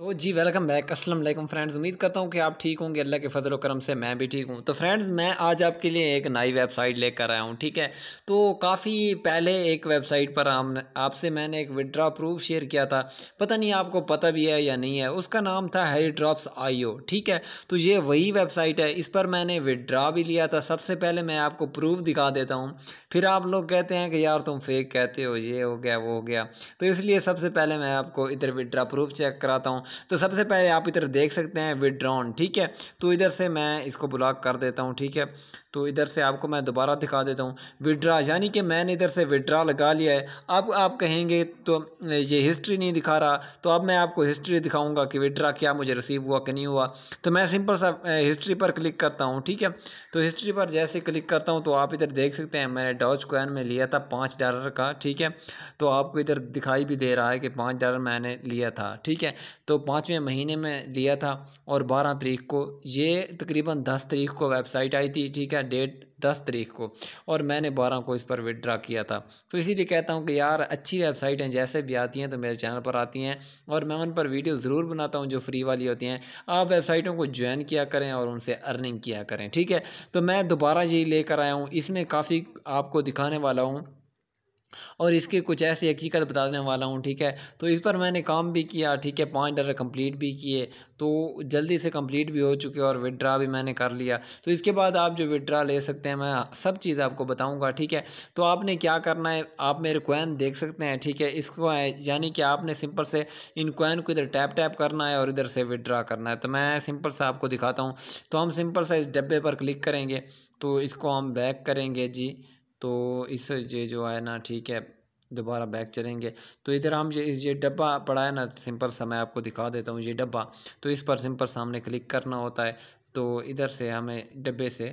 तो जी welcome back अस्सलाम वालेकुम फ्रेंड्स उम्मीद करता हूँ कि आप ठीक होंगे अल्लाह के फजल करम से मैं भी ठीक हूँ तो फ्रेंड्स मैं आज आपके लिए एक नई वेबसाइट लेकर आया हूँ ठीक है तो काफ़ी पहले एक वेबसाइट पर हम आपसे मैंने एक विड्रा प्रूफ शेयर किया था पता नहीं आपको पता भी है या नहीं है उसका नाम था हेरी ड्रॉप्स आई ठीक है तो ये वही वेबसाइट है इस पर मैंने विड्रा भी लिया था सबसे पहले मैं आपको प्रूफ दिखा देता हूँ फिर आप लोग कहते हैं कि यार तुम फेक कहते हो ये हो गया वो हो गया तो इसलिए सबसे पहले मैं आपको इधर विड्रा प्रूफ चेक कराता हूँ तो सबसे पहले आप इधर देख सकते हैं विदड्रॉन ठीक है तो इधर से मैं इसको ब्लॉक कर देता हूँ ठीक है तो इधर से आपको मैं दोबारा दिखा देता हूँ विड्रा यानी कि मैंने इधर से विड्रा लगा लिया है अब आप कहेंगे तो ये हिस्ट्री नहीं दिखा रहा तो अब मैं आपको हिस्ट्री दिखाऊंगा कि विड्रा क्या मुझे रिसीव हुआ कि नहीं हुआ तो मैं सिंपल सा हिस्ट्री पर क्लिक करता हूँ ठीक है तो हिस्ट्री पर जैसे क्लिक करता हूँ तो आप इधर देख सकते हैं मैंने डॉच कॉइन में लिया था पाँच डॉलर का ठीक है तो आपको इधर दिखाई भी दे रहा है कि पाँच डॉलर मैंने लिया था ठीक है तो पाँचवें महीने में लिया था और बारह तारीख को ये तकरीबन दस तारीख को वेबसाइट आई थी ठीक है डेट दस तारीख को और मैंने बारह को इस पर विदड्रा किया था तो इसीलिए कहता हूँ कि यार अच्छी वेबसाइट हैं जैसे भी आती हैं तो मेरे चैनल पर आती हैं और मैं उन पर वीडियो ज़रूर बनाता हूँ जो फ्री वाली होती हैं आप वेबसाइटों को ज्वाइन किया करें और उनसे अर्निंग किया करें ठीक है तो मैं दोबारा यही लेकर आया हूँ इसमें काफ़ी आपको दिखाने वाला हूँ और इसके कुछ ऐसी हकीकत बताने वाला हूँ ठीक है तो इस पर मैंने काम भी किया ठीक है पाँच डर कंप्लीट भी किए तो जल्दी से कंप्लीट भी हो चुके और विड्रा भी मैंने कर लिया तो इसके बाद आप जो विड्रा ले सकते हैं मैं सब चीज़ आपको बताऊँगा ठीक है तो आपने क्या करना है आप मेरे कोइन देख सकते हैं ठीक है इसको यानी कि आपने सिंपल से इन कोइन को इधर टैप टैप करना है और इधर से विड्रा करना है तो मैं सिंपल से आपको दिखाता हूँ तो हम सिंपल से इस डब्बे पर क्लिक करेंगे तो इसको हम बैक करेंगे जी तो इस ये जो है ना ठीक है दोबारा बैक चलेंगे तो इधर हम ये ये डब्बा पड़ा है ना सिंपल सा मैं आपको दिखा देता हूँ ये डब्बा तो इस पर सिंपल सामने क्लिक करना होता है तो इधर से हमें डब्बे से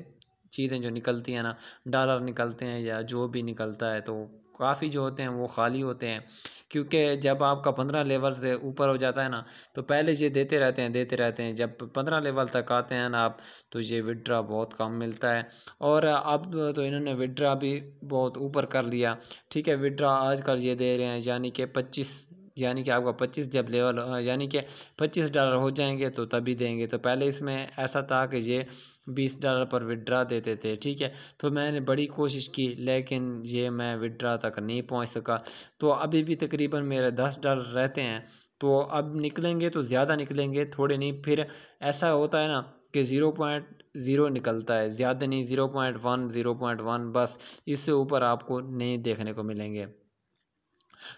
चीज़ें जो निकलती हैं ना डॉलर निकलते हैं या जो भी निकलता है तो काफ़ी जो होते हैं वो खाली होते हैं क्योंकि जब आपका पंद्रह लेवल से ऊपर हो जाता है ना तो पहले ये देते रहते हैं देते रहते हैं जब पंद्रह लेवल तक आते हैं ना आप तो ये विड्रा बहुत कम मिलता है और अब तो इन्होंने विड्रा भी बहुत ऊपर कर लिया ठीक है विड्रा आजकल ये दे रहे हैं यानी कि पच्चीस यानी कि आपका पच्चीस जब लेवल यानी कि पच्चीस डॉलर हो जाएंगे तो तभी देंगे तो पहले इसमें ऐसा था कि ये बीस डॉलर पर विड्रा देते थे ठीक है तो मैंने बड़ी कोशिश की लेकिन ये मैं विड्रा तक नहीं पहुंच सका तो अभी भी तकरीबन मेरे दस डॉलर रहते हैं तो अब निकलेंगे तो ज़्यादा निकलेंगे थोड़े नहीं फिर ऐसा होता है ना कि ज़ीरो पॉइंट ज़ीरो निकलता है ज़्यादा नहीं zero point one zero point one बस इससे ऊपर आपको नहीं देखने को मिलेंगे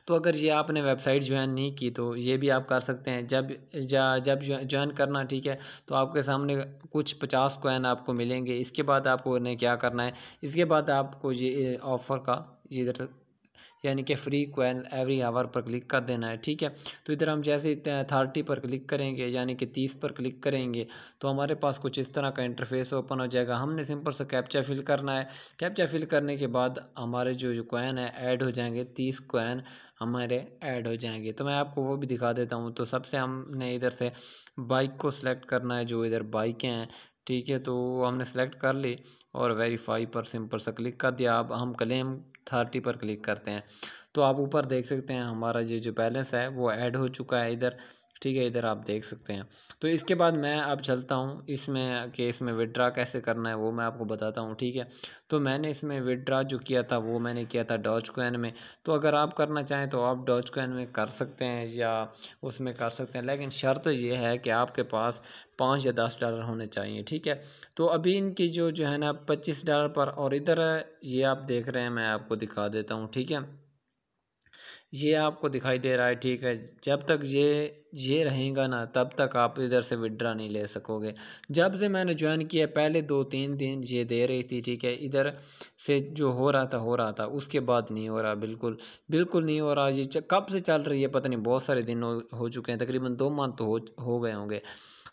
तो अगर ये आपने वेबसाइट ज्वाइन नहीं की तो ये भी आप कर सकते हैं जब जा, जब ज्वाइन करना ठीक है तो आपके सामने कुछ पचास कोइन आपको मिलेंगे इसके बाद आपको उन्हें क्या करना है इसके बाद आपको ये ऑफ़र का इधर यानी कि फ्री कोयल एवरी आवर पर क्लिक कर देना है ठीक है तो इधर हम जैसे थर्टी पर क्लिक करेंगे यानी कि तीस पर क्लिक करेंगे तो हमारे पास कुछ इस तरह का इंटरफेस ओपन हो जाएगा हमने सिंपल से कैप्चा फिल करना है कैप्चा फिल करने के बाद हमारे जो जो कोइन है ऐड हो जाएंगे तीस कोइन हमारे ऐड हो जाएंगे तो मैं आपको वो भी दिखा देता हूँ तो सबसे हमने इधर से बाइक को सिलेक्ट करना है जो इधर बाइकें हैं ठीक है तो हमने सेलेक्ट कर ली और वेरीफाई पर सिंपल सा क्लिक कर दिया अब हम क्लेम थर्टी पर क्लिक करते हैं तो आप ऊपर देख सकते हैं हमारा ये जो बैलेंस है वो ऐड हो चुका है इधर ठीक है इधर आप देख सकते हैं तो इसके बाद मैं अब चलता हूँ इसमें केस में विड्रा कैसे करना है वो मैं आपको बताता हूँ ठीक है तो मैंने इसमें विड्रा जो किया था वो मैंने किया था डॉज कोइन में तो अगर आप करना चाहें तो आप डॉज कोइन में कर सकते हैं या उसमें कर सकते हैं लेकिन शर्त ये है कि आपके पास पाँच या दस डॉलर होने चाहिए ठीक है तो अभी इनकी जो जो है ना पच्चीस डॉलर पर और इधर ये आप देख रहे हैं मैं आपको दिखा देता हूँ ठीक है ये आपको दिखाई दे रहा है ठीक है जब तक ये ये रहेगा ना तब तक आप इधर से विड्रा नहीं ले सकोगे जब से मैंने ज्वाइन किया पहले दो तीन दिन ये दे रही थी ठीक है इधर से जो हो रहा था हो रहा था उसके बाद नहीं हो रहा बिल्कुल बिल्कुल नहीं हो रहा ये कब से चल रही है पता नहीं बहुत सारे दिन हो, हो चुके हैं तकरीबन दो मंथ तो हो हो गए होंगे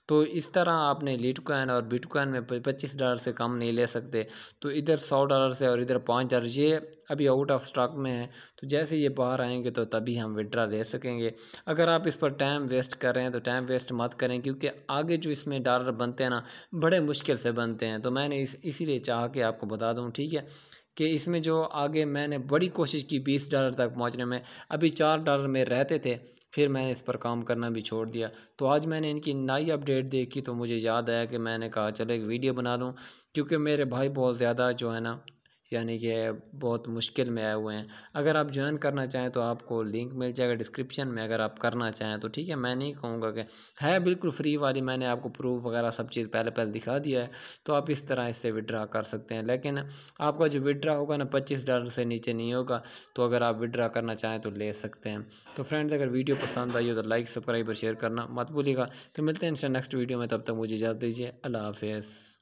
तो इस तरह आपने लिटकॉइन और बिटकॉइन में पच्चीस डॉलर से कम नहीं ले सकते तो इधर सौ डॉलर से और इधर पाँच डॉलर ये अभी आउट ऑफ स्टॉक में है तो जैसे ये बाहर आएंगे तो तभी हम विड्रा ले सकेंगे अगर आप इस पर टाइम वेस्ट कर रहे हैं तो टाइम वेस्ट मत करें क्योंकि आगे जो इसमें डॉलर बनते हैं ना बड़े मुश्किल से बनते हैं तो मैंने इस इसीलिए चाह के आपको बता दूँ ठीक है कि इसमें जो आगे मैंने बड़ी कोशिश की बीस डॉलर तक पहुँचने में अभी चार डॉलर में रहते थे फिर मैंने इस पर काम करना भी छोड़ दिया तो आज मैंने इनकी नई अपडेट देखी तो मुझे याद आया कि मैंने कहा चलो एक वीडियो बना लूँ क्योंकि मेरे भाई बहुत ज़्यादा जो है ना यानी कि बहुत मुश्किल में आए हुए हैं अगर आप ज्वाइन करना चाहें तो आपको लिंक मिल जाएगा डिस्क्रिप्शन में अगर आप करना चाहें तो ठीक है मैं नहीं कहूँगा कि है बिल्कुल फ्री वाली मैंने आपको प्रूफ वगैरह सब चीज़ पहले पहले दिखा दिया है तो आप इस तरह इससे विड्रा कर सकते हैं लेकिन आपका जो विड्रा होगा ना पच्चीस डॉलर से नीचे नहीं होगा तो अगर आप विड्रा करना चाहें तो ले सकते हैं तो फ्रेंड्स अगर वीडियो पसंद आई हो तो लाइक सब्सक्राइब और शेयर करना मत भूलिएगा तो मिलते हैं नेक्स्ट वीडियो में तब तक मुझे इजाज़त दीजिए अल्लाह हाफिज़